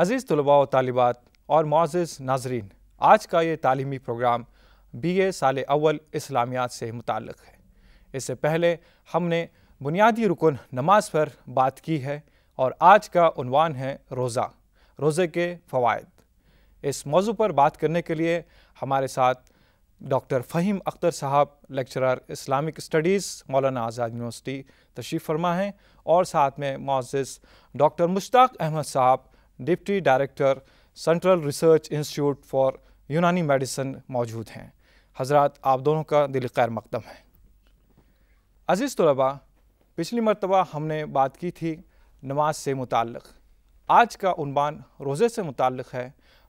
अजीज़ तलबा व तालिबात और मोज़ नाजरीन आज का ये तालीमी प्रोग्राम बी ए साल अव्वल इस्लामियात से मुतल है इससे पहले हमने बुनियादी रुकन नमाज पर बात की है और आज का उनवान है रोज़ा रोज़े के फ़वाद इस मौजू पर बात करने के लिए हमारे साथ डॉक्टर फ़हीम अख्तर साहब लेक्चरर इस्लामिक स्टडीज़ मौलाना आज़ाद यूनिवर्सिटी तशीफ फरमा हैं और साथ में मोज़ डॉक्टर मुश्ताक अहमद साहब deputy director central research institute for Unani medicine मौजूद हैं हजरत आप दोनों का दिल खैर मकदम है अज़ीज़ तलबा पिछली मरतबा हमने बात की थी नमाज से मुतल आज का उनबान रोज़े से मुतल है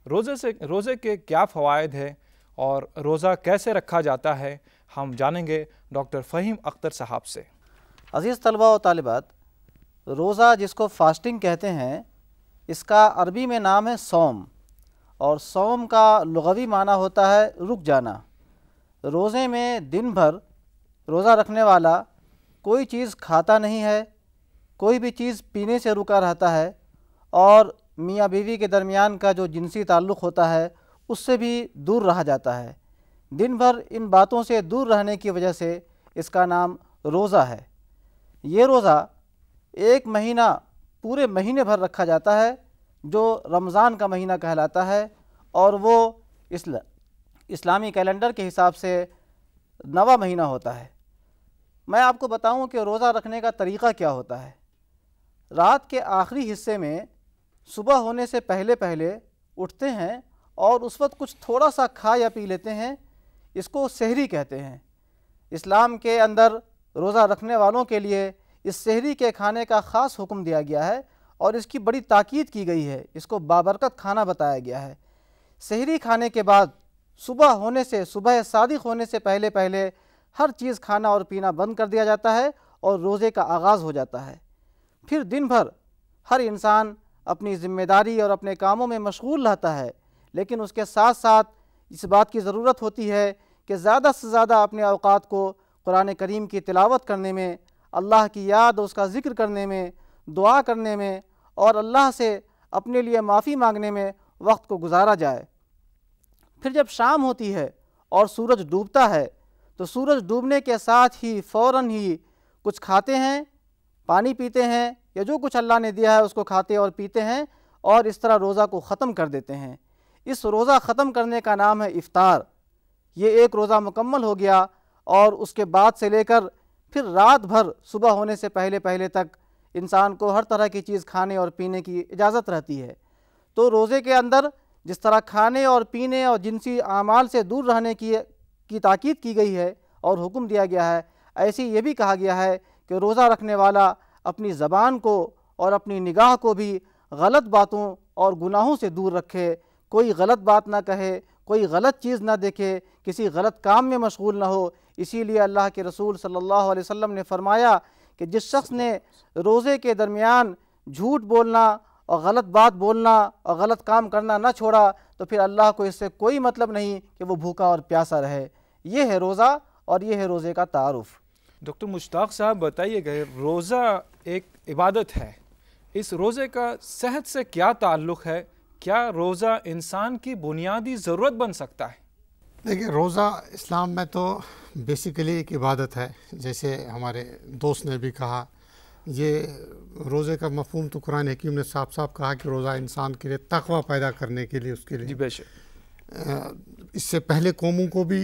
रोज़े से रोज़े के क्या फ़वाद है और रोज़ा कैसे रखा जाता है हम जानेंगे डॉक्टर फ़हीम अख्तर साहब से अज़ीज़ तलबा और रोज़ा जिसको फास्टिंग कहते हैं इसका अरबी में नाम है सोम और सोम का लगवी माना होता है रुक जाना रोज़े में दिन भर रोज़ा रखने वाला कोई चीज़ खाता नहीं है कोई भी चीज़ पीने से रुका रहता है और मियाँ बीवी के दरमियान का जो जिनसी ताल्लुक़ होता है उससे भी दूर रहा जाता है दिन भर इन बातों से दूर रहने की वजह से इसका नाम रोज़ा है ये रोज़ा एक महीना पूरे महीने भर रखा जाता है जो रमज़ान का महीना कहलाता है और वो इसला इस्लामी कैलेंडर के हिसाब से नवा महीना होता है मैं आपको बताऊं कि रोज़ा रखने का तरीक़ा क्या होता है रात के आखिरी हिस्से में सुबह होने से पहले पहले उठते हैं और उस वक्त कुछ थोड़ा सा खा या पी लेते हैं इसको सहरी कहते हैं इस्लाम के अंदर रोज़ा रखने वालों के लिए इस शहरी के खाने का ख़ास हुक्म दिया गया है और इसकी बड़ी ताकीद की गई है इसको बाबरकत खाना बताया गया है शहरी खाने के बाद सुबह होने से सुबह सादिक होने से पहले पहले हर चीज़ खाना और पीना बंद कर दिया जाता है और रोज़े का आगाज़ हो जाता है फिर दिन भर हर इंसान अपनी ज़िम्मेदारी और अपने कामों में मशगूल रहता है लेकिन उसके साथ साथ इस बात की ज़रूरत होती है कि ज़्यादा से ज़्यादा अपने अवकात को कुरान करीम की तिलावत करने में अल्लाह की याद उसका ज़िक्र करने में दुआ करने में और अल्लाह से अपने लिए माफ़ी मांगने में वक्त को गुजारा जाए फिर जब शाम होती है और सूरज डूबता है तो सूरज डूबने के साथ ही फ़ौर ही कुछ खाते हैं पानी पीते हैं या जो कुछ अल्लाह ने दिया है उसको खाते और पीते हैं और इस तरह रोज़ा को ख़त्म कर देते हैं इस रोज़ा ख़त्म करने का नाम है इफ़ार ये एक रोज़ा मुकम्मल हो गया और उसके बाद से लेकर फिर रात भर सुबह होने से पहले पहले तक इंसान को हर तरह की चीज़ खाने और पीने की इजाज़त रहती है तो रोज़े के अंदर जिस तरह खाने और पीने और जिनसी आमाल से दूर रहने की की ताकीद की गई है और हुक्म दिया गया है ऐसे ये भी कहा गया है कि रोज़ा रखने वाला अपनी ज़बान को और अपनी निगाह को भी गलत बातों और गुनाहों से दूर रखे कोई गलत बात ना कहे कोई गलत चीज़ ना देखे किसी गलत काम में मशगूल ना हो इसीलिए अल्लाह के रसूल सल्लल्लाहु अलैहि वसल्लम ने फरमाया कि जिस शख्स ने रोज़े के दरमियान झूठ बोलना और गलत बात बोलना और गलत काम करना ना छोड़ा तो फिर अल्लाह को इससे कोई मतलब नहीं कि वो भूखा और प्यासा रहे ये है रोज़ा और ये है रोज़े का तारफ़ डॉक्टर मुश्ताक साहब बताइएगा रोज़ा एक इबादत है इस रोज़े का सेहत से क्या ताल्लुक़ है क्या रोज़ा इंसान की बुनियादी ज़रूरत बन सकता है देखिए रोज़ा इस्लाम में तो बेसिकली एक इबादत है जैसे हमारे दोस्त ने भी कहा ये रोज़े का मफहम तो कुरान हकीम ने साफ साफ कहा कि रोज़ा इंसान के लिए तकवा पैदा करने के लिए उसके लिए जी बेश इससे पहले कौमों को भी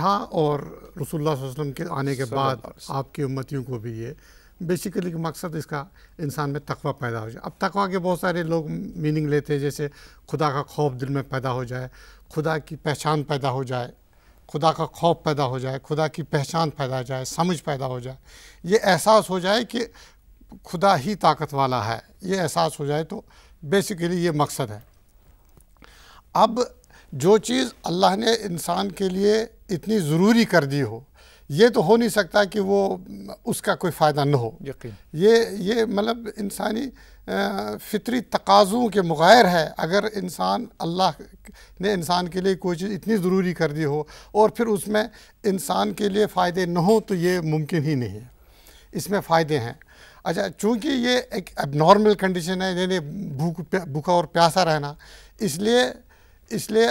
था और रसोल्ला वसम के आने के बाद आपकी उम्मतियों को भी ये बेसिकली मकसद इसका इंसान में तकवा पैदा हो जाए अब तकवा के बहुत सारे लोग मीनिंग लेते हैं जैसे खुदा का खौफ दिल में पैदा हो जाए खुदा की पहचान पैदा हो जाए खुदा का खौफ पैदा हो जाए खुदा की पहचान पैदा हो जाए समझ पैदा हो जाए ये एहसास हो जाए कि खुदा ही ताकत वाला है ये एहसास हो जाए तो बेसिकली ये मकसद है अब जो चीज़ अल्लाह ने इंसान के लिए इतनी ज़रूरी कर दी हो ये तो हो नहीं सकता कि वो उसका कोई फ़ायदा न हो ये ये मतलब इंसानी फितरी तकाज़ों के मुगैर है अगर इंसान अल्लाह ने इंसान के लिए कोई चीज़ इतनी ज़रूरी कर दी हो और फिर उसमें इंसान के लिए फ़ायदे न हो तो ये मुमकिन ही नहीं है इसमें फ़ायदे हैं अच्छा चूँकि ये एक एबनॉर्मल कंडीशन है यानी भूख भूखा और प्यासा रहना इसलिए इसलिए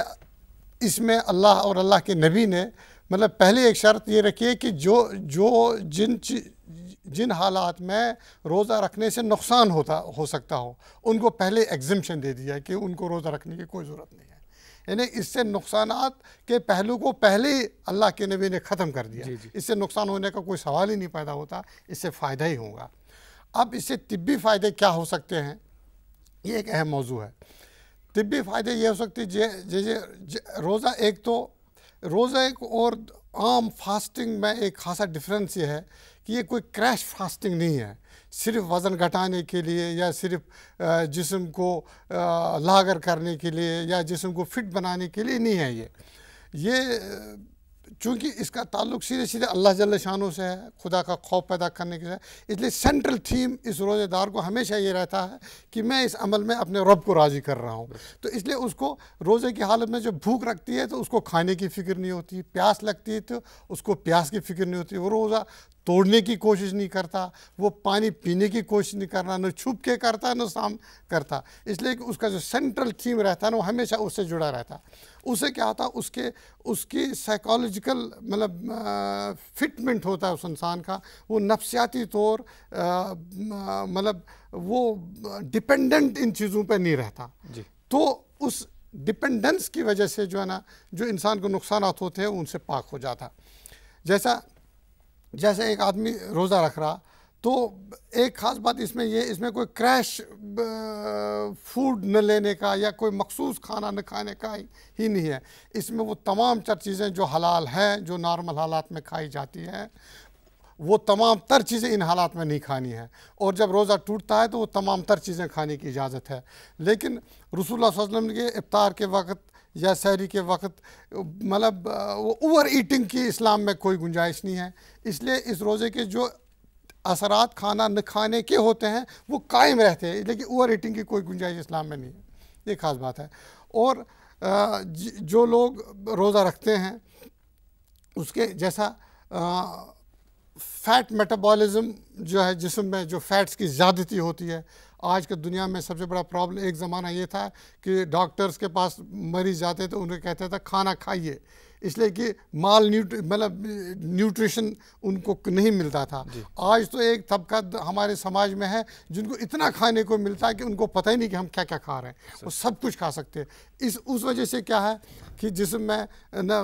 इसमें अल्लाह और अल्लाह के नबी ने मतलब पहली एक शर्त ये रखिए कि जो जो जिन जिन हालात में रोज़ा रखने से नुकसान होता हो सकता हो उनको पहले एग्जिमशन दे दिया कि उनको रोज़ा रखने की कोई ज़रूरत नहीं है यानी इससे नुकसान के पहलू को पहले अल्लाह के नबी ने ख़त्म कर दिया जी जी। इससे नुकसान होने का कोई सवाल ही नहीं पैदा होता इससे फ़ायदा ही होगा अब इससे तबी फ़ायदे क्या हो सकते हैं ये एक अहम मौजू है तबी फ़ायदे ये हो सकते जैसे रोज़ा एक तो एक और आम फास्टिंग में एक खासा डिफरेंस ये है कि ये कोई क्रैश फास्टिंग नहीं है सिर्फ वज़न घटाने के लिए या सिर्फ जिसम को लागर करने के लिए या जिसम को फिट बनाने के लिए नहीं है ये ये चूँकि इसका ताल्लुक सीधे सीधे अल्लाह जल्ल शानों से है खुदा का खौफ पैदा करने के लिए इसलिए सेंट्रल थीम इस रोज़ेदार को हमेशा ये रहता है कि मैं इस अमल में अपने रब को राज़ी कर रहा हूँ तो इसलिए उसको रोज़े की हालत में जब भूख रखती है तो उसको खाने की फ़िक्र नहीं होती प्यास लगती है तो उसको प्यास की फ़िक्र नहीं होती वो रोज़ा तोड़ने की कोशिश नहीं करता वो पानी पीने की कोशिश नहीं करना न छुप के करता न शाम करता इसलिए कि उसका जो सेंट्रल थीम रहता है ना वो हमेशा उससे जुड़ा रहता उसे क्या होता उसके उसकी साइकोलॉजिकल मतलब फिटमेंट होता है उस इंसान का वो नफ्सियाती तौर मतलब वो डिपेंडेंट इन चीज़ों पर नहीं रहता जी। तो उस डिपेंडेंस की वजह से जो है ना जो इंसान को नुकसान होते हैं उनसे पाक हो जाता जैसा जैसे एक आदमी रोज़ा रख रहा तो एक ख़ास बात इसमें ये इसमें कोई क्रैश फूड न लेने का या कोई मखसूस खाना न खाने का ही नहीं है इसमें वो तमाम चार चीज़ें जो हलाल हैं जो नॉर्मल हालात में खाई जाती हैं वो तमाम तर चीज़ें इन हालात में नहीं खानी है और जब रोज़ा टूटता है तो वो तमाम तर चीज़ें खाने की इजाज़त है लेकिन रसूल वसम के इफ्तार के वक्त या शहरी के वक्त मतलब वो ओवर ईटिंग की इस्लाम में कोई गुंजाइश नहीं है इसलिए इस रोज़े के जो असरात खाना न खाने के होते हैं वो कायम रहते हैं लेकिन ओवर ईटिंग की कोई गुंजाइश इस्लाम में नहीं है ये ख़ास बात है और जो लोग रोज़ा रखते हैं उसके जैसा फ़ैट मेटाबॉलिज्म जो है जिसम में जो फ़ैट्स की ज़्यादती होती है आज के दुनिया में सबसे बड़ा प्रॉब्लम एक ज़माना ये था कि डॉक्टर्स के पास मरीज जाते थे उन्हें कहते थे खाना खाइए इसलिए कि माल न्यूट मतलब न्यूट्रिशन उनको नहीं मिलता था आज तो एक तबका हमारे समाज में है जिनको इतना खाने को मिलता है कि उनको पता ही नहीं कि हम क्या क्या खा रहे हैं वो सब कुछ खा सकते हैं इस उस वजह से क्या है कि जिसम में ना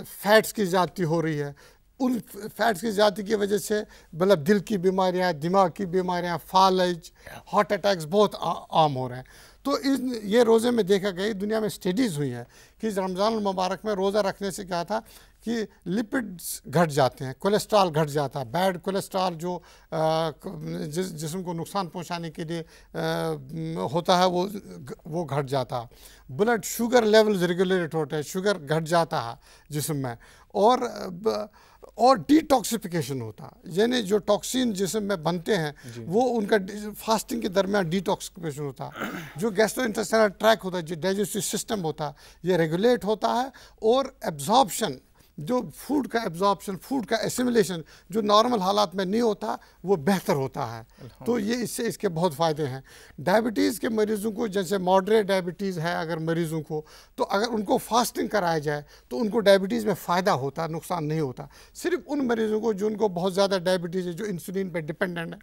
फैट्स की ज़्यादती हो रही है उन फैट्स की ज़्यादा की वजह से मतलब दिल की बीमारियाँ दिमाग की बीमारियाँ फालज हार्ट अटैक्स बहुत आ, आम हो रहे हैं तो इस ये रोज़े में देखा गया दुनिया में स्टडीज़ हुई हैं कि रमज़ान मुबारक में रोज़ा रखने से क्या था कि लिपिड्स घट जाते हैं कोलेस्ट्रॉल घट जाता है बैड कोलेस्ट्रॉल जो जिस जिसम को नुकसान पहुंचाने के लिए आ, होता है वो वो घट जाता है ब्लड शुगर लेवल्स रेगुलेट होते हैं शुगर घट जाता है जिसम में और ब, और डिटॉक्सिफिकेशन होता यानी जो टॉक्सिन जिसमें में बनते हैं वो उनका फास्टिंग के दरमियान डिटॉक्सिफिकेशन होता जो गैस्ट्रो इंटेस्टाइनल ट्रैक होता है जो डाइजेस्टिव सिस्टम होता है ये रेगुलेट होता है और एब्जॉर्बशन जो फूड का एब्जॉर्प्शन फूड का एसिमिलेशन जो नॉर्मल हालात में नहीं होता वो बेहतर होता है तो ये इससे इसके बहुत फ़ायदे हैं डायबिटीज़ के मरीज़ों को जैसे मॉडरेट डायबिटीज़ है अगर मरीज़ों को तो अगर उनको फास्टिंग कराया जाए तो उनको डायबिटीज़ में फ़ायदा होता है नुकसान नहीं होता सिर्फ उन मरीज़ों को जिनको बहुत ज़्यादा डायबिटीज़ है जो इंसुलिन पर डिपेंडेंट है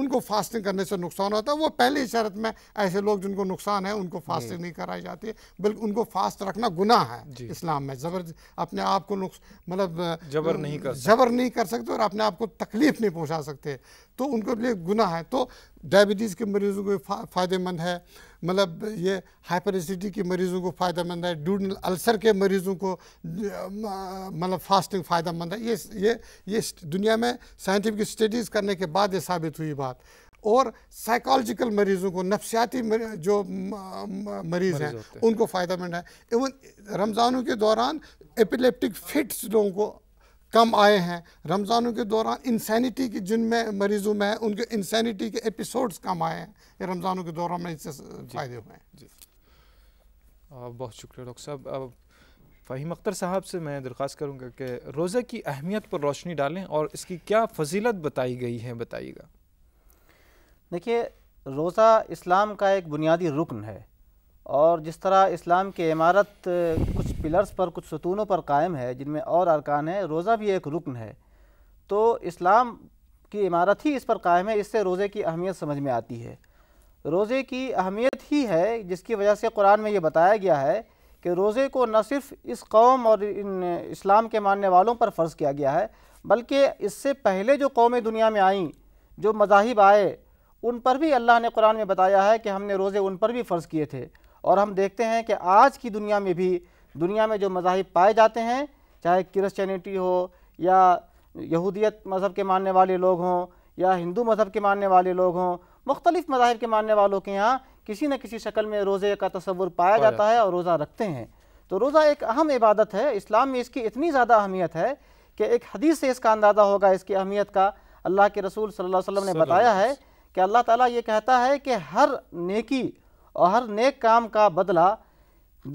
उनको फास्टिंग करने से नुकसान होता है वो पहले शरत में ऐसे लोग जिनको नुकसान है उनको फास्टिंग नहीं कराई जाती बल्कि उनको फास्ट रखना गुना है इस्लाम में ज़बरदस्त अपने आप को नुकसान मतलब जबर नहीं कर जबर नहीं कर सकते और अपने आप को तकलीफ़ नहीं पहुंचा सकते तो उनको लिए गुना है तो डायबिटीज़ के मरीज़ों को फा, फ़ायदेमंद है मतलब ये हाइपर के मरीज़ों को फ़ायदेमंद है डूडल अल्सर के मरीज़ों को मतलब फास्टिंग फ़ायदेमंद है ये ये ये दुनिया में साइंटिफिक स्टडीज़ करने के बाद ये साबित हुई बात और साइकोलॉजिकल मरीजों को नफसियाती जो मरीज हैं उनको फ़ायदा रहा है इवन रमज़ानों के दौरान एपिलेप्टिक फिट्स लोगों को कम आए हैं रमज़ानों के दौरान इंसैनिटी की जिनमें मरीजों में उनके इंसैनिटी के एपिसोड्स कम आए हैं ये रमज़ानों के दौरान में इससे फ़ायदे हुए हैं जी बहुत शुक्रिया डॉक्टर साहब अब फ़हीम अख्तर साहब से मैं दरख्वास्त करूँगा कि रोज़े की अहमियत पर रोशनी डालें और इसकी क्या फजीलत बताई गई है बताइएगा देखिए रोज़ा इस्लाम का एक बुनियादी रुकन है और जिस तरह इस्लाम की इमारत कुछ पिलर्स पर कुछ सतूनों पर कायम है जिनमें और अरकान है रोज़ा भी एक रुकन है तो इस्लाम की इमारत ही इस पर कायम है इससे रोज़े की अहमियत समझ में आती है रोज़े की अहमियत ही है जिसकी वजह से कुरान में ये बताया गया है कि रोज़े को न सिर्फ इस कौम और इन इस्लाम के मानने वालों पर फ़र्ज़ किया गया है बल्कि इससे पहले जो कौमें दुनिया में आईं जो मजाहब आए उन पर भी अल्लाह ने कुरान में बताया है कि हमने रोज़े उन पर भी फ़र्ज़ किए थे और हम देखते हैं कि आज की दुनिया में भी दुनिया में जो मज़ाहिब पाए जाते हैं चाहे क्रिश्चनिटी हो या यहूदियत मज़हब के मानने वाले लोग हों या हिंदू मज़हब के मानने वाले लोग हों मुख्तलिफ़ मज़ाहिब के मानने वालों के यहाँ किसी न किसी शक्ल में रोज़े का तस्वुर पाया जाता है और रोज़ा रखते हैं तो रोज़ा एक अहम इबादत है इस्लाम में इसकी इतनी ज़्यादा अहमियत है कि एक हदीस से इसका अंदाज़ा होगा इसकी अहमियत का अल्लाह के रसूल सल्लल्लाहु अलैहि वसल्लम ने बताया है कि अल्लाह ताला ये कहता है कि हर नेकी और हर नेक काम का बदला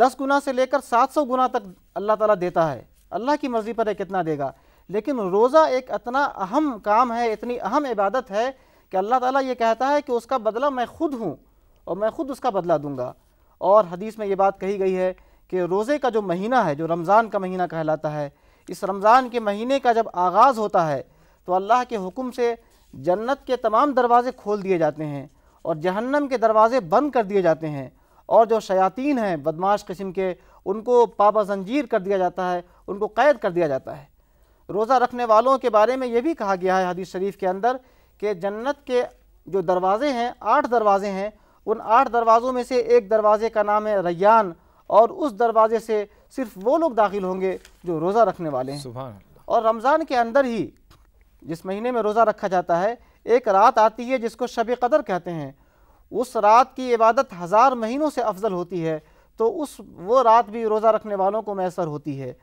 दस गुना से लेकर सात सौ गुना तक अल्लाह ताला देता है अल्लाह की मर्ज़ी पर है कितना देगा लेकिन रोज़ा एक इतना अहम काम है इतनी अहम इबादत है कि अल्लाह ताला ये कहता है कि उसका बदला मैं खुद हूँ और मैं खुद उसका बदला दूँगा और हदीस में ये बात कही गई है कि रोज़े का जो महीना है जो रमज़ान का महीना कहलाता है इस रमज़ान के महीने का जब आगाज़ होता है तो अल्लाह के हुक्म से जन्नत के तमाम दरवाज़े खोल दिए जाते हैं और जहन्नम के दरवाज़े बंद कर दिए जाते हैं और जो शयातीन हैं बदमाश किस्म के उनको पाबा जंजीर कर दिया जाता है उनको कैद कर दिया जाता है रोज़ा रखने वालों के बारे में ये भी कहा गया है हदीस शरीफ के अंदर कि जन्नत के जो दरवाज़े हैं आठ दरवाज़े हैं उन आठ दरवाज़ों में से एक दरवाज़े का नाम है रैयान और उस दरवाज़े से सिर्फ वो लोग दाखिल होंगे जो रोज़ा रखने वाले हैं और रमज़ान के अंदर ही जिस महीने में रोज़ा रखा जाता है एक रात आती है जिसको शब कदर कहते हैं उस रात की इबादत हज़ार महीनों से अफजल होती है तो उस वो रात भी रोज़ा रखने वालों को मैसर होती है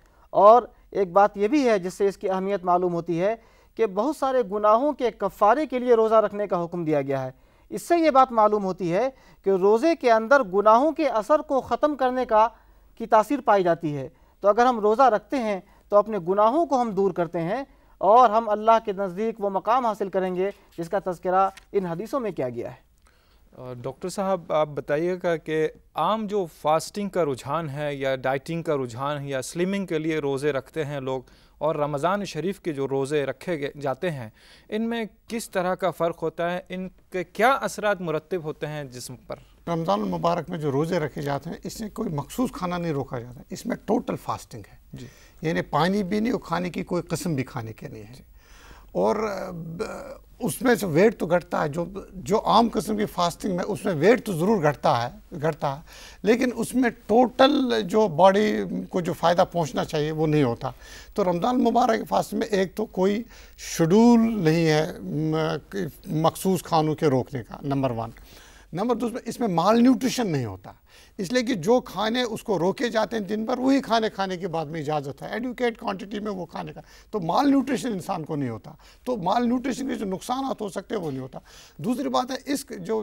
और एक बात यह भी है जिससे इसकी अहमियत मालूम होती है कि बहुत सारे गुनाहों के कफ़ारे के लिए रोज़ा रखने का हुक्म दिया गया है इससे ये बात मालूम होती है कि रोज़े के अंदर गुनाहों के असर को ख़त्म करने का की तासीर पाई जाती है तो अगर हम रोज़ा रखते हैं तो अपने गुनाहों को हम दूर करते हैं और हम अल्लाह के नज़दीक वो मकाम हासिल करेंगे जिसका तस्करा इन हदीसों में किया गया है डॉक्टर साहब आप बताइएगा कि आम जो फास्टिंग का रुझान है या डाइटिंग का रुझान है या स्लिमिंग के लिए रोज़े रखते हैं लोग और रमज़ान शरीफ के जो रोज़े रखे जाते हैं इनमें किस तरह का फ़र्क होता है इनके क्या असरात मुरतब होते हैं जिसम पर रमज़ान मुबारक में जो रोज़े रखे जाते हैं इसमें कोई मखसूस खाना नहीं रोका जाता इसमें टोटल फास्टिंग है जी यानी पानी भी नहीं और खाने की कोई कस्म भी खाने के नहीं है और उसमें से वेट तो घटता है जो जो आम कस्म की फास्टिंग में उसमें वेट तो ज़रूर घटता है घटता है लेकिन उसमें टोटल जो बॉडी को जो फ़ायदा पहुंचना चाहिए वो नहीं होता तो रमज़ान मुबारक फास्टिंग में एक तो कोई शेड्यूल नहीं है मखसूस खानों के रोकने का नंबर वन नंबर दो इसमें माल न्यूट्रिशन नहीं होता इसलिए कि जो खाने उसको रोके जाते हैं दिन भर वही खाने खाने के बाद में इजाज़त है एडुकेट क्वांटिटी में वो खाने का तो माल न्यूट्रिशन इंसान को नहीं होता तो माल न्यूट्रिशन के जो नुकसान हो सकते हैं वो नहीं होता दूसरी बात है इस जो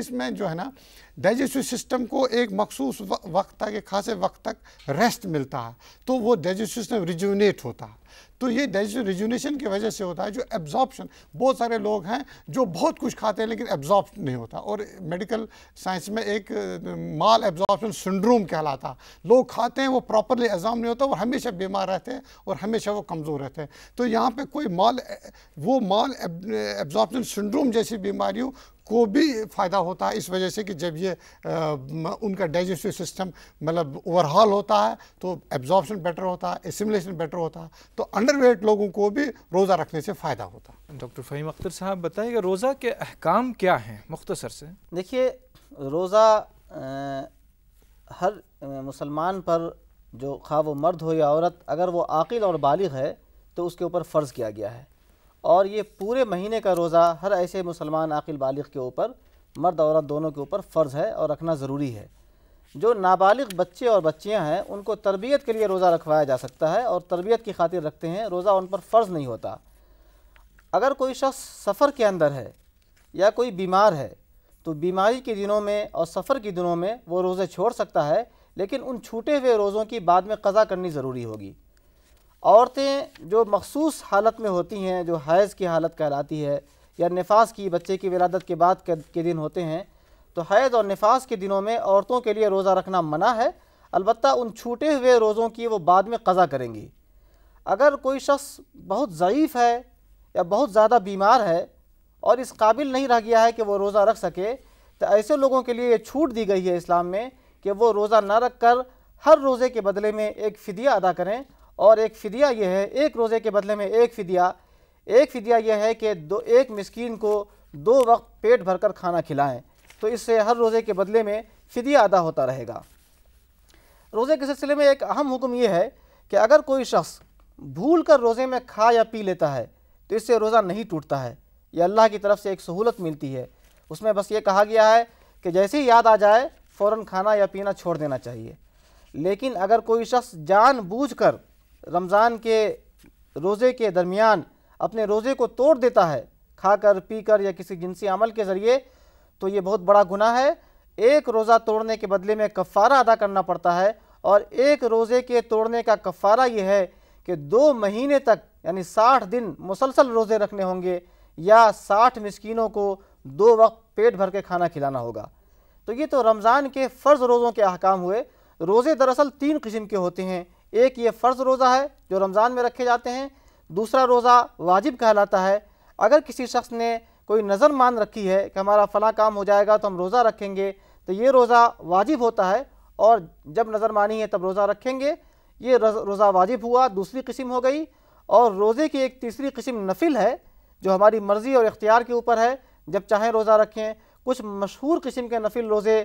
इसमें जो है ना डाइजेस्टिव सिस्टम को एक मखसूस वक्त तक एक खासे वक्त तक रेस्ट मिलता है तो वो डाइजेस्टिव सिस्टम रिजूनेट होता है तो ये रिजुनेशन की वजह से होता है जो एब्जॉर्प्शन बहुत सारे लोग हैं जो बहुत कुछ खाते हैं लेकिन एब्जॉर्ब नहीं होता और मेडिकल साइंस में एक माल एब्जॉर्प्शन सिंड्रोम कहलाता लोग खाते हैं वो प्रॉपरली एग्जाम नहीं होता और हमेशा बीमार रहते हैं और हमेशा वो कमज़ोर रहते हैं तो यहाँ पर कोई माल वो माल एब्जॉर्प्शन सिंड्रोम जैसी बीमारियों को भी फ़ायदा होता है इस वजह से कि जब ये आ, उनका डाइजेस्टिव सिस्टम मतलब ओवरऑल होता है तो एब्जॉर्बशन बेटर होता है एसिमुलेशन बेटर होता है तो अंडरवेट लोगों को भी रोज़ा रखने से फ़ायदा होता है डॉक्टर फ़हीम अख्तर साहब बताइएगा रोज़ा के अहकाम क्या हैं मुख्तसर से देखिए रोज़ा हर मुसलमान पर जो खा वो मर्द हो या औरत अगर वो आकिल और बालिग है तो उसके ऊपर फ़र्ज़ किया गया है और ये पूरे महीने का रोज़ा हर ऐसे मुसलमान आकिल बालिग के ऊपर मर्द औरत दोनों के ऊपर फ़र्ज़ है और रखना ज़रूरी है जो नाबालिग बच्चे और बच्चियां हैं उनको तरबियत के लिए रोज़ा रखवाया जा सकता है और तरबियत की खातिर रखते हैं रोज़ा उन पर फ़र्ज़ नहीं होता अगर कोई शख्स सफ़र के अंदर है या कोई बीमार है तो बीमारी के दिनों में और सफ़र के दिनों में वो रोज़े छोड़ सकता है लेकिन उन छूटे हुए रोज़ों की बाद में कज़ा करनी ज़रूरी होगी औरतें जो मखसूस हालत में होती हैं जो हैज़ की हालत कहलाती है या नफास की बच्चे की विलादत के बाद के दिन होते हैं तो हैज़ और नफास के दिनों में औरतों के लिए रोज़ा रखना मना है अलबत् उन छूटे हुए रोज़ों की वो बाद में कज़ा करेंगी अगर कोई शख्स बहुत ज़यीफ़ है या बहुत ज़्यादा बीमार है और इस काबिल नहीं रह गया है कि वो रोज़ा रख सके तो ऐसे लोगों के लिए ये छूट दी गई है इस्लाम में कि वो रोज़ा ना रख कर हर रोज़े के बदले में एक फ़दिया अदा करें और एक फदिया यह है एक रोज़े के बदले में एक फ़दिया एक फदिया यह है कि दो एक मस्किन को दो वक्त पेट भरकर खाना खिलाएं तो इससे हर रोज़े के बदले में फ़दिया अदा होता रहेगा रोज़े के सिलसिले में एक अहम हुक्म यह है कि अगर कोई शख्स भूल कर रोज़े में खा या पी लेता है तो इससे रोज़ा नहीं टूटता है यह अल्लाह की तरफ से एक सहूलत मिलती है उसमें बस ये कहा गया है कि जैसे ही याद आ जाए फ़ौर खाना या पीना छोड़ देना चाहिए लेकिन अगर कोई शख्स जान बूझ कर रमज़ान के रोज़े के दरमियान अपने रोज़े को तोड़ देता है खाकर पीकर या किसी जिनसी अमल के ज़रिए तो ये बहुत बड़ा गुना है एक रोज़ा तोड़ने के बदले में कफ़ारा अदा करना पड़ता है और एक रोज़े के तोड़ने का कफ़ारा ये है कि दो महीने तक यानी साठ दिन मुसलसल रोज़े रखने होंगे या साठ मस्किनों को दो वक्त पेट भर के खाना खिलाना होगा तो ये तो रमज़ान के फ़र्ज़ रोज़ों के अहकाम हुए रोज़े दरअसल तीन किस्म के होते हैं एक ये फ़र्ज़ रोज़ा है जो रमज़ान में रखे जाते हैं दूसरा रोज़ा वाजिब कहलाता है अगर किसी शख्स ने कोई नज़र मान रखी है कि हमारा फ़लाँ काम हो जाएगा तो हम रोज़ा रखेंगे तो ये रोज़ा वाजिब होता है और जब नज़र मानी है तब रोज़ा रखेंगे ये रोज़ा वाजिब हुआ दूसरी किस्म हो गई और रोज़े की एक तीसरी किस्म नफिल है जो हमारी मर्ज़ी और इख्तियार के ऊपर है जब चाहें रोज़ा रखें कुछ मशहूर किस्म के नफिल रोज़े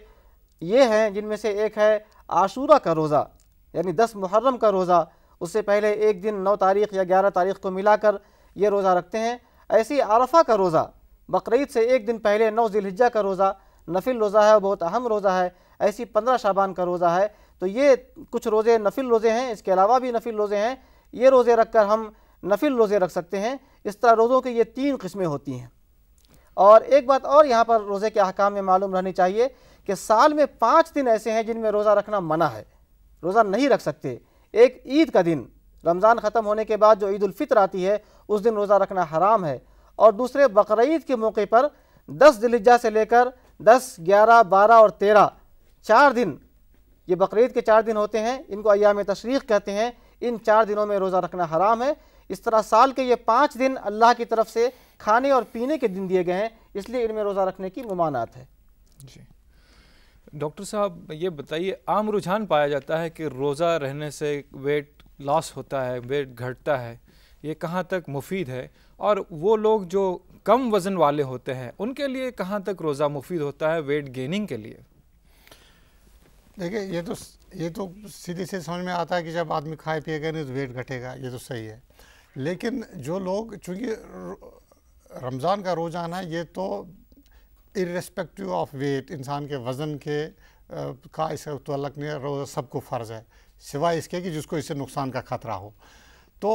ये हैं जिनमें से एक है आशूरा का रोज़ा यानी दस मुहर्रम का रोज़ा उससे पहले एक दिन नौ तारीख या ग्यारह तारीख को मिलाकर ये रोज़ा रखते हैं ऐसी आरफा का रोज़ा बकरीद से एक दिन पहले नौ जिलहिजा का रोज़ा नफिल रोज़ा है बहुत अहम रोज़ा है ऐसी पंद्रह शाबान का रोज़ा है तो ये कुछ रोज़े नफिल रोज़े हैं इसके अलावा भी नफिल रोज़े हैं ये रोज़े रख कर हम नफिल रोज़े रख सकते हैं इस तरह रोज़ों की ये तीन किस्में होती हैं और एक बात और यहाँ पर रोज़े के अहकाम में मालूम रहनी चाहिए कि साल में पाँच दिन ऐसे हैं जिनमें रोज़ा रखना मना है रोज़ा नहीं रख सकते एक ईद का दिन रमज़ान ख़त्म होने के बाद जो ईदालफ़ितर आती है उस दिन रोज़ा रखना हराम है और दूसरे बकर के मौके पर दस दिलजा से लेकर दस ग्यारह बारह और तेरह चार दिन ये बकर के चार दिन होते हैं इनको अयाम तशरीक़ कहते हैं इन चार दिनों में रोज़ा रखना हराम है इस तरह साल के ये पाँच दिन अल्लाह की तरफ से खाने और पीने के दिन दिए गए हैं इसलिए इनमें रोज़ा रखने की ममानात है जी डॉक्टर साहब ये बताइए आम रुझान पाया जाता है कि रोज़ा रहने से वेट लॉस होता है वेट घटता है ये कहाँ तक मुफीद है और वो लोग जो कम वज़न वाले होते हैं उनके लिए कहाँ तक रोज़ा मुफीद होता है वेट गेनिंग के लिए देखिए ये तो ये तो सीधी से समझ में आता है कि जब आदमी खाए पिएगा नहीं तो वेट घटेगा ये तो सही है लेकिन जो लोग चूँकि रमज़ान का रोज़ाना ये तो इरेस्पेक्टिव ऑफ वेट इंसान के वज़न के आ, का इसका तलक तो नहीं रोज़ा सबको फ़र्ज़ है सिवाय इसके कि जिसको इससे नुकसान का ख़तरा हो तो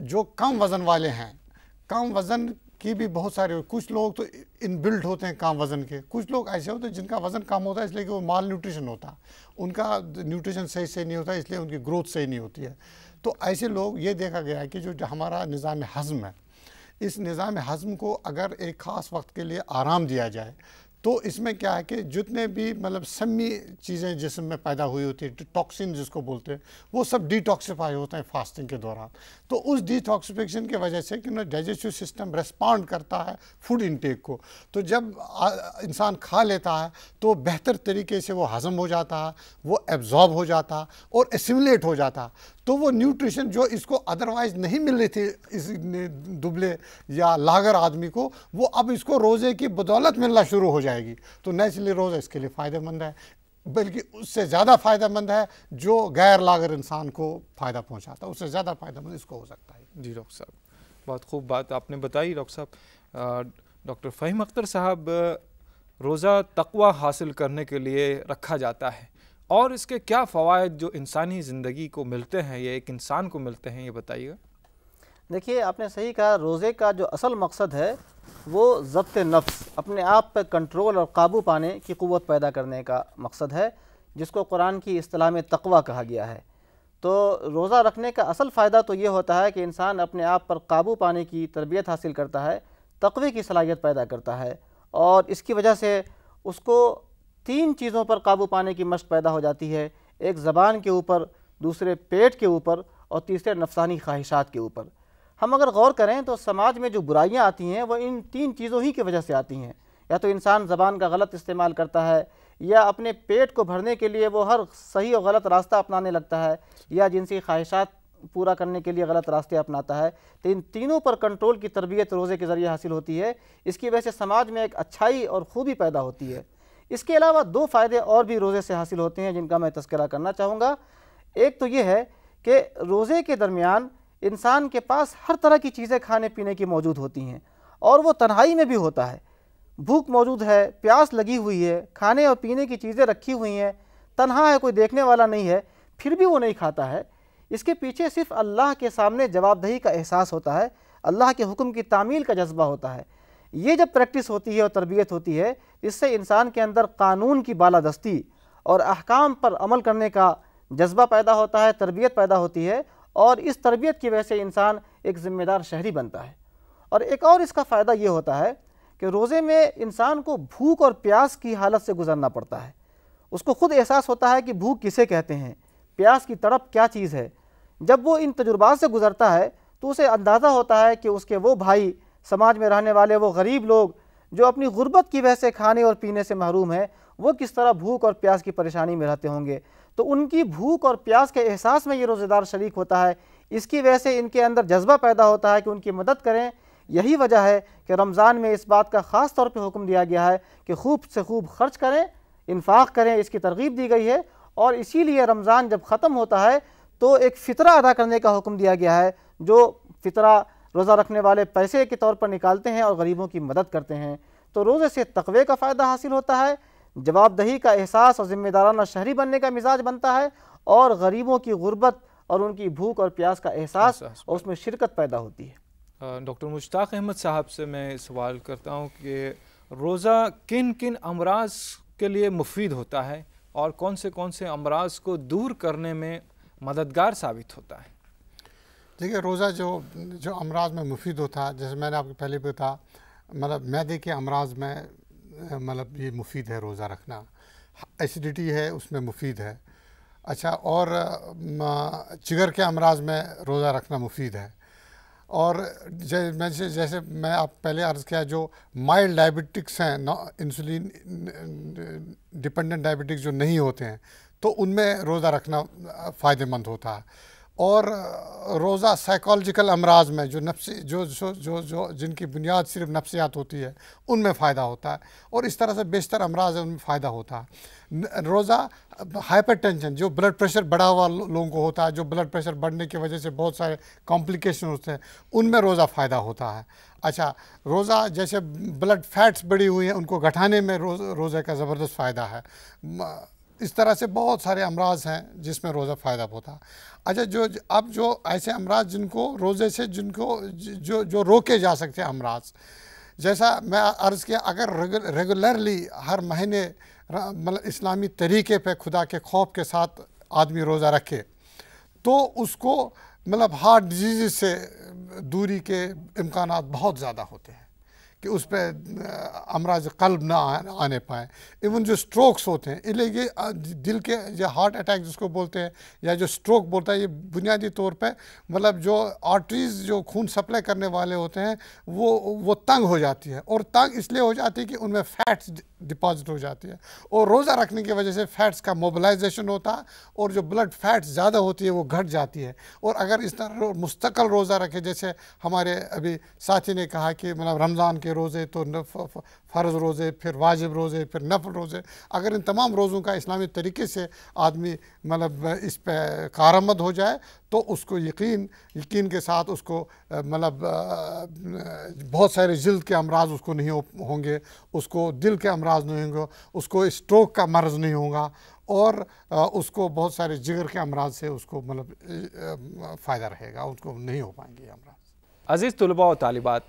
जो कम वज़न वाले हैं कम वज़न की भी बहुत सारे कुछ लोग तो इन होते हैं कम वज़न के कुछ लोग ऐसे होते हैं जिनका वज़न कम होता है इसलिए कि वो माल न्यूट्रिशन होता उनका न्यूट्रिशन सही सही नहीं होता इसलिए उनकी ग्रोथ सही नहीं होती है तो ऐसे लोग ये देखा गया है कि जो हमारा निज़ाम हज़म है इस निज़ाम हज़म को अगर एक ख़ास वक्त के लिए आराम दिया जाए तो इसमें क्या है कि जितने भी मतलब सम्मी चीज़ें जिसम में पैदा हुई होती है टॉक्सिन जिसको बोलते हैं वो सब डिटॉक्सीफाई होते हैं फास्टिंग के दौरान तो उस डिटॉक्सीफिकेशन की वजह से कि ना डाइजेस्टिव सिस्टम रेस्पॉन्ड करता है फूड इनटेक को तो जब इंसान खा लेता है तो बेहतर तरीके से वो हज़म हो जाता है वो एब्ज़ॉर्ब हो जाता है और एसिमुलेट हो जाता तो वो न्यूट्रिशन जो इसको अदरवाइज नहीं मिल रही थी इस दुबले या लागर आदमी को वो अब इसको रोज़े की बदौलत मिलना शुरू हो जाएगी तो नेचुरली रोज़ा इसके लिए फ़ायदेमंद है बल्कि उससे ज़्यादा फ़ायदेमंद है जो गैर लागर इंसान को फ़ायदा पहुँचाता है उससे ज़्यादा फ़ायदेमंद इसको हो सकता है जी डॉक्टर साहब बहुत खूब बात आपने बताई डॉक्टर साहब डॉक्टर फ़हीम अख्तर साहब रोज़ा तकवा हासिल करने के लिए रखा जाता है और इसके क्या फ़वाद जो इंसानी ज़िंदगी को मिलते हैं या एक इंसान को मिलते हैं ये बताइएगा देखिए आपने सही कहा रोज़े का जो असल मकसद है वो ज़ब्त नफ्स अपने आप पर कंट्रोल और काबू पाने की क़वत पैदा करने का मकसद है जिसको कुरान की असलाह में तकवा कहा गया है तो रोज़ा रखने का असल फ़ायदा तो ये होता है कि इंसान अपने आप पर काबू पाने की तरबियत हासिल करता है तकवे की सलाहियत पैदा करता है और इसकी वजह से उसको तीन चीज़ों पर काबू पाने की मश्क पैदा हो जाती है एक ज़बान के ऊपर दूसरे पेट के ऊपर और तीसरे नफसानी ख्वाहिशात के ऊपर हम अगर गौर करें तो समाज में जो बुराइयाँ आती हैं वो इन तीन चीज़ों ही की वजह से आती हैं या तो इंसान ज़बान का गलत इस्तेमाल करता है या अपने पेट को भरने के लिए वो हर सही और गलत रास्ता अपनाने लगता है या जिनसी ख्वाहिशात पूरा करने के लिए गलत रास्ते अपनाता है तो इन तीनों पर कंट्रोल की तरबियत रोज़े के ज़रिए हासिल होती है इसकी वजह से समाज में एक अच्छाई और खूबी पैदा होती है इसके अलावा दो फ़ायदे और भी रोज़े से हासिल होते हैं जिनका मैं तस्करा करना चाहूँगा एक तो ये है कि रोज़े के दरमियान इंसान के पास हर तरह की चीज़ें खाने पीने की मौजूद होती हैं और वो तन्हाई में भी होता है भूख मौजूद है प्यास लगी हुई है खाने और पीने की चीज़ें रखी हुई हैं तन्हा है कोई देखने वाला नहीं है फिर भी वो नहीं खाता है इसके पीछे सिर्फ अल्लाह के सामने जवाबदही का एहसास होता है अल्लाह के हुक्म की तामील का जज्बा होता है ये जब प्रैक्टिस होती है और तरबियत होती है इससे इंसान के अंदर कानून की बालादस्ती और अहकाम पर अमल करने का जज्बा पैदा होता है तरबियत पैदा होती है और इस तरबियत की वजह से इंसान एक ज़िम्मेदार शहरी बनता है और एक और इसका फ़ायदा ये होता है कि रोज़े में इंसान को भूख और प्यास की हालत से गुजरना पड़ता है उसको ख़ुद एहसास होता है कि भूख किसे कहते हैं प्यास की तड़प क्या चीज़ है जब वो इन तजुर्बात से गुज़रता है तो उसे अंदाज़ा होता है कि उसके वो भाई समाज में रहने वाले वो गरीब लोग जो अपनी गुर्बत की वजह से खाने और पीने से महरूम हैं वो किस तरह भूख और प्यास की परेशानी में रहते होंगे तो उनकी भूख और प्यास के एहसास में ये रोज़ेदार शरीक होता है इसकी वजह से इनके अंदर जज्बा पैदा होता है कि उनकी मदद करें यही वजह है कि रमज़ान में इस बात का ख़ास तौर पर हुक्म दिया गया है कि खूब से खूब खर्च करें इन्फाक करें इसकी तरगीब दी गई है और इसीलिए रमज़ान जब ख़त्म होता है तो एक फ़ितरा अदा करने का हुक्म दिया गया है जो फ़ितरा रोज़ा रखने वाले पैसे के तौर पर निकालते हैं और गरीबों की मदद करते हैं तो रोज़े से तकवे का फ़ायदा हासिल होता है जवाबदही का एहसास और ज़िम्मेदाराना शहरी बनने का मिजाज बनता है और गरीबों की गुर्बत और उनकी भूख और प्यास का एहसास और उसमें शिरकत पैदा होती है डॉक्टर मुश्ताक अहमद साहब से मैं सवाल करता हूँ कि रोज़ा किन किन अमराज के लिए मुफीद होता है और कौन से कौन से अमराज को दूर करने में मददगार साबित होता है देखिए रोज़ा जो जो अमराज में मुफीद होता है जैसे मैंने आपको पहले भी बताया मतलब मैदे के अमराज में मतलब ये मुफीद है रोज़ा रखना एसिडिटी है उसमें मुफीद है अच्छा और चिगर के अमराज में रोज़ा रखना मुफीद है और मैं जैसे मैं आप पहले अर्ज़ किया जो माइल्ड डायबिटिक्स हैं इंसुलिन डिपेंडेंट डायबिटिक्स जो नहीं होते हैं तो उनमें रोज़ा रखना फ़ायदेमंद होता है और रोज़ा साइकोलॉजिकल अमराज में जो नफ्सी जो जो जो जो जिनकी बुनियाद सिर्फ नफ्सियात होती है उनमें फ़ायदा होता है और इस तरह से बेशतर अमराज उनमें फ़ायदा होता है रोज़ा हाइपरटेंशन जो ब्लड प्रेशर बढ़ा हुआ लोगों को होता है जो ब्लड प्रेशर बढ़ने की वजह से बहुत सारे कॉम्प्लिकेशन होते हैं उनमें रोज़ा फ़ायदा होता है अच्छा रोज़ा जैसे ब्लड फैट्स बढ़ी हुई हैं उनको घटाने में रोज़ रोज़े का ज़बरदस्त फ़ायदा है इस तरह से बहुत सारे अमराज हैं जिसमें रोज़ा फ़ायदा होता अच्छा जो अब जो ऐसे अमराज जिनको रोज़े से जिनको जो जो रोके जा सकते हैं अमराज जैसा मैं अर्ज़ किया अगर रेगुलरली हर महीने मतलब इस्लामी तरीके पे खुदा के खौफ के साथ आदमी रोज़ा रखे तो उसको मतलब हार्ट डिजीज़ से दूरी के इम्कान बहुत ज़्यादा होते हैं कि उस पर अमराज कल्ब ना आने पाए इवन जो स्ट्रोक्स होते हैं इसलिए ये दिल के या हार्ट अटैक जिसको बोलते हैं या जो स्ट्रोक बोलता है ये बुनियादी तौर पे मतलब जो आर्टरीज जो खून सप्लाई करने वाले होते हैं वो वो तंग हो जाती है और तंग इसलिए हो जाती है कि उनमें फैट्स डिपॉजिट हो जाती है और रोज़ा रखने की वजह से फैट्स का मोबलाइजेशन होता है और जो ब्लड फैट्स ज़्यादा होती है वो घट जाती है और अगर इस तरह मुस्तकिल रोज़ा रखे जैसे हमारे अभी साथी ने कहा कि मतलब रमज़ान के के रोज़े तो फ़र्ज़ रोज़े फिर वाजिब रोज़े फिर नफल रोज़े अगर इन तमाम रोज़ों का इस्लामी तरीके से आदमी मतलब इस पर कारमद हो जाए तो उसको यकीन यकीन के साथ उसको मतलब बहुत सारे जल्द के अमराज उसको नहीं होंगे उसको दिल के अमराज नहीं होंगे उसको स्ट्रोक का मर्ज़ नहीं होगा और उसको बहुत सारे जिगर के अमराज से उसको मतलब फ़ायदा रहेगा उसको नहीं हो पाएंगे अमराज अज़ीज़ तलबा और तालिबात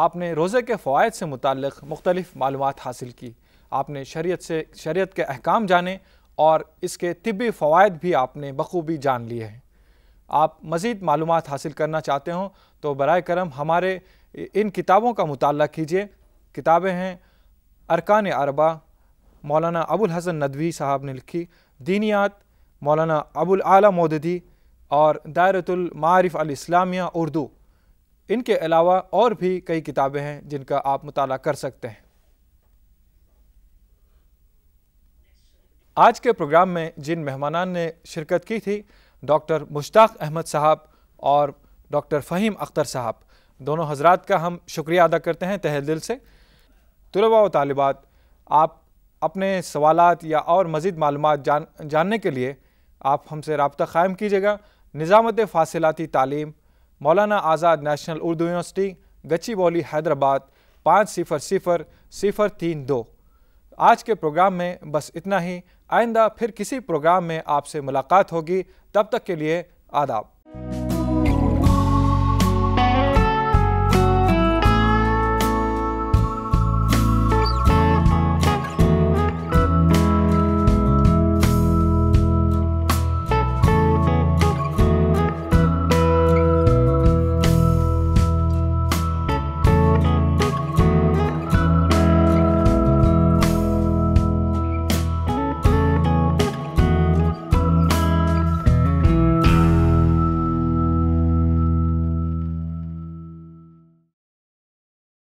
आपने रोज़े के फ़वाद से मुतक मुख्तलिफ़ मालूम हासिल की आपने शरीत से शरीत के अहकाम जाने और इसके तबी फ़वाद भी आपने बखूबी जान लिए हैं आप मज़ीद मालूम हासिल करना चाहते हों तो बर करम हमारे इन किताबों का मुताल कीजिए किताबें हैं अरकान अरबा मौलाना अबुल हसन नदवी साहब ने लिखी दीनियात मौलाना अबुल आला मोदी और दायरतुल मारिफ अल इस्लामिया उर्दू इनके अलावा और भी कई किताबें हैं जिनका आप मुताला कर सकते हैं आज के प्रोग्राम में जिन मेहमानान ने शिरकत की थी डॉक्टर मुश्ताक अहमद साहब और डॉक्टर फ़हीम अख्तर साहब दोनों हजरात का हम शुक्रिया अदा करते हैं तहे दिल से तलबा व तालिबात आप अपने सवाल या और मज़ीद मालूम जान जानने के लिए आप हमसे रबता क़ायम कीजिएगा निज़ामत फासिलती तालीम मौलाना आज़ाद नेशनल उर्दू यूनिवर्सिटी गच्ची बौली हैदराबाद पाँच सिफर सिफर सिफर तीन दो आज के प्रोग्राम में बस इतना ही आइंदा फिर किसी प्रोग्राम में आपसे मुलाकात होगी तब तक के लिए आदाब